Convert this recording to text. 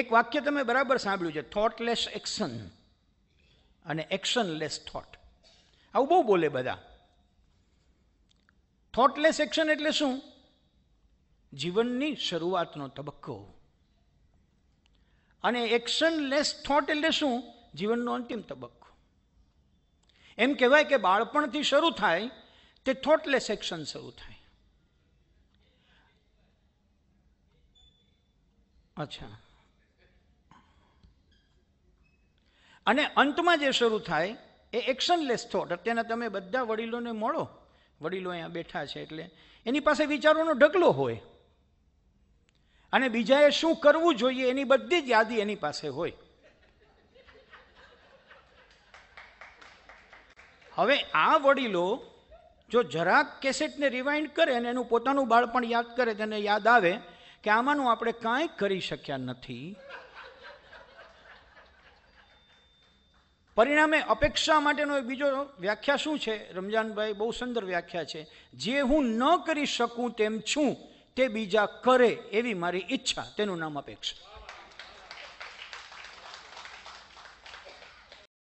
એક વાક્ય તમે બરાબર સાંભળ્યું છે થોટલેસ એક્શન અને એક્શનલેસ થોટ આવું બહુ બોલે બધા થોટલેસ એક્શન એટલે શું જીવનની શરૂઆતનો તબક્કો અને એક્શનલેસ થોટ એટલે શું જીવનનો અંતિમ તબક્કો એમ કહેવાય કે બાળપણથી શરૂ થાય તે થોટલેસ એક્શન શરૂ થાય અચ્છા અને અંતમાં જે શરૂ થાય એ એક્શનલેસ થોટ અત્યારના તમે બધા વડીલોને મળો વડીલો અહીંયા બેઠા છે એટલે એની પાસે વિચારોનો ઢગલો હોય અને બીજાએ શું કરવું જોઈએ એની બધી જ યાદી એની પાસે હોય હવે આ વડીલો જો જરાક કેસેટને રિવાઇન્ડ કરે અને એનું પોતાનું બાળપણ યાદ કરે તેને યાદ આવે કે આમાંનું આપણે કાંઈ કરી શક્યા નથી પરિણામે અપેક્ષા માટેનો એક બીજો વ્યાખ્યા શું છે રમજાનભાઈ બહુ સુંદર વ્યાખ્યા છે જે હું ન કરી શકું તેમ છું તે બીજા કરે એવી મારી ઈચ્છા તેનું નામ અપેક્ષા